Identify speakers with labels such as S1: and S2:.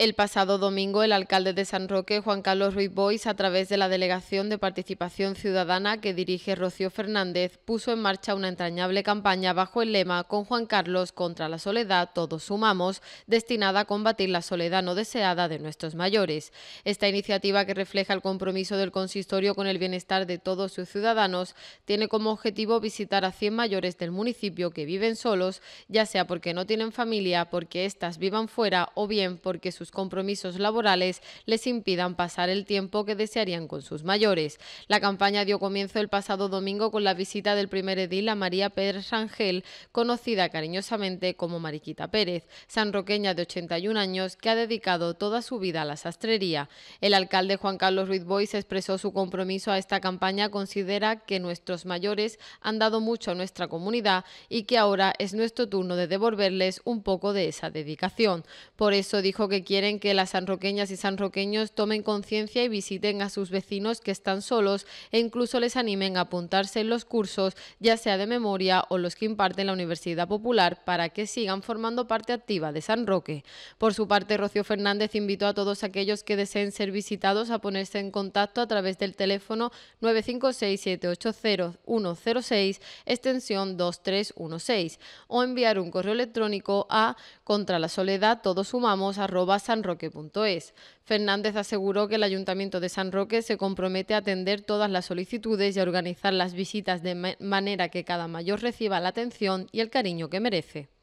S1: El pasado domingo, el alcalde de San Roque, Juan Carlos Ruiz Bois, a través de la Delegación de Participación Ciudadana que dirige Rocío Fernández, puso en marcha una entrañable campaña bajo el lema Con Juan Carlos contra la soledad, todos sumamos, destinada a combatir la soledad no deseada de nuestros mayores. Esta iniciativa, que refleja el compromiso del consistorio con el bienestar de todos sus ciudadanos, tiene como objetivo visitar a 100 mayores del municipio que viven solos, ya sea porque no tienen familia, porque éstas vivan fuera o bien porque sus compromisos laborales les impidan pasar el tiempo que desearían con sus mayores. La campaña dio comienzo el pasado domingo con la visita del primer edil a María Pérez Rangel, conocida cariñosamente como Mariquita Pérez, sanroqueña de 81 años que ha dedicado toda su vida a la sastrería. El alcalde Juan Carlos Ruiz Bois expresó su compromiso a esta campaña, considera que nuestros mayores han dado mucho a nuestra comunidad y que ahora es nuestro turno de devolverles un poco de esa dedicación. Por eso dijo que quiere quieren que las sanroqueñas y sanroqueños tomen conciencia y visiten a sus vecinos que están solos e incluso les animen a apuntarse en los cursos, ya sea de memoria o los que imparten la Universidad Popular, para que sigan formando parte activa de San Roque. Por su parte, Rocío Fernández invitó a todos aquellos que deseen ser visitados a ponerse en contacto a través del teléfono 956-780-106, extensión 2316, o enviar un correo electrónico a contra la soledad todos sumamos sanroque.es. Fernández aseguró que el Ayuntamiento de San Roque se compromete a atender todas las solicitudes y a organizar las visitas de manera que cada mayor reciba la atención y el cariño que merece.